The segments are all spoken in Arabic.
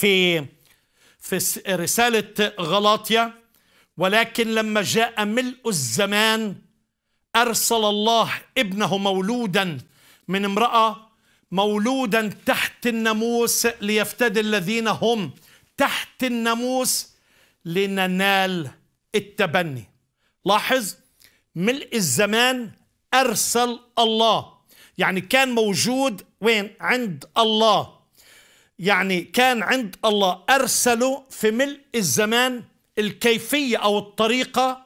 في في رسالة غلاطيا ولكن لما جاء ملء الزمان أرسل الله ابنه مولودا من امرأة مولودا تحت الناموس ليفتدي الذين هم تحت الناموس لننال التبني لاحظ ملء الزمان أرسل الله يعني كان موجود وين عند الله يعني كان عند الله أرسله في ملء الزمان الكيفية أو الطريقة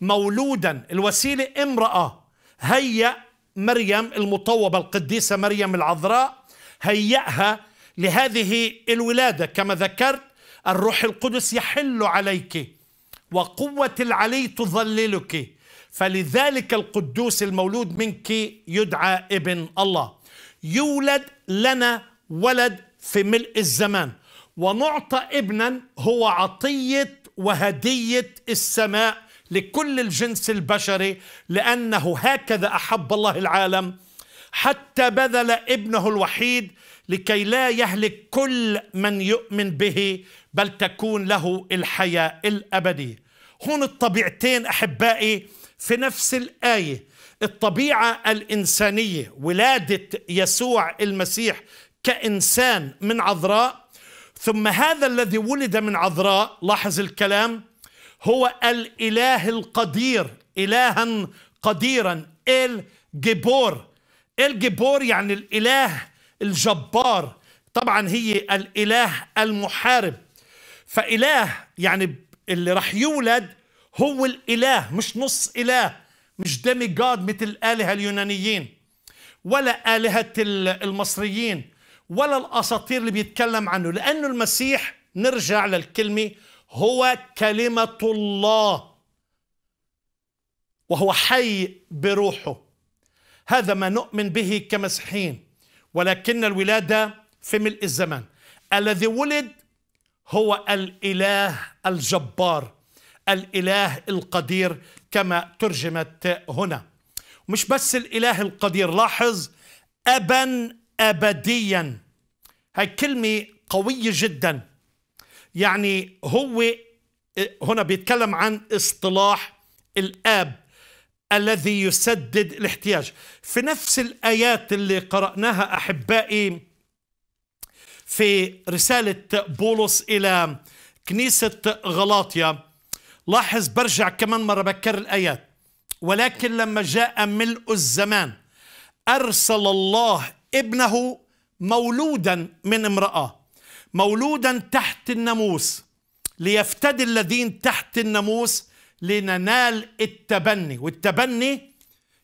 مولودا الوسيلة امرأة هيأ مريم المطوبة القديسة مريم العذراء هيأها لهذه الولادة كما ذكرت الروح القدس يحل عليك وقوة العلي تظللك فلذلك القدوس المولود منك يدعى ابن الله يولد لنا ولد في ملء الزمان ونعطى ابنا هو عطيه وهديه السماء لكل الجنس البشري لانه هكذا احب الله العالم حتى بذل ابنه الوحيد لكي لا يهلك كل من يؤمن به بل تكون له الحياه الابديه هون الطبيعتين احبائي في نفس الايه الطبيعه الانسانيه ولاده يسوع المسيح كإنسان من عذراء ثم هذا الذي ولد من عذراء لاحظ الكلام هو الإله القدير إلها قديرا الجبور الجبور يعني الإله الجبار طبعا هي الإله المحارب فإله يعني اللي راح يولد هو الإله مش نص إله مش ديمي جاد مثل الآلهة اليونانيين ولا آلهة المصريين ولا الاساطير اللي بيتكلم عنه لانه المسيح نرجع للكلمه هو كلمه الله وهو حي بروحه هذا ما نؤمن به كمسيحيين ولكن الولاده في ملء الزمان الذي ولد هو الاله الجبار الاله القدير كما ترجمت هنا مش بس الاله القدير لاحظ ابا ابديا هاي كلمة قوية جدا يعني هو هنا بيتكلم عن اصطلاح الآب الذي يسدد الاحتياج في نفس الآيات اللي قرأناها أحبائي في رسالة بولس إلى كنيسة غلاطيا لاحظ برجع كمان مرة بكرر الآيات ولكن لما جاء ملء الزمان أرسل الله ابنه مولودا من امرأة مولودا تحت الناموس ليفتدي الذين تحت الناموس لننال التبني والتبني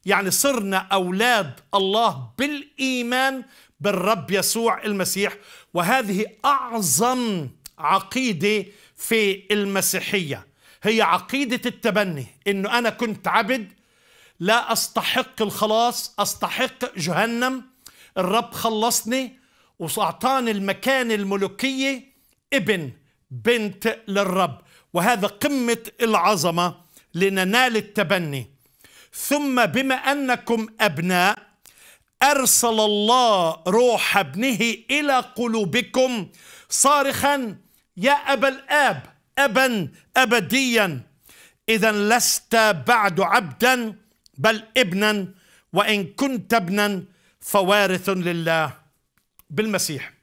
يعني صرنا أولاد الله بالإيمان بالرب يسوع المسيح وهذه أعظم عقيدة في المسيحية هي عقيدة التبني إنه أنا كنت عبد لا أستحق الخلاص أستحق جهنم الرب خلصني وأعطاني المكان الملوكية ابن بنت للرب وهذا قمة العظمة لننال التبني ثم بما أنكم أبناء أرسل الله روح ابنه إلى قلوبكم صارخا يا أبا الآب أبا أبديا إذا لست بعد عبدا بل ابنا وإن كنت ابنا فوارث لله بالمسيح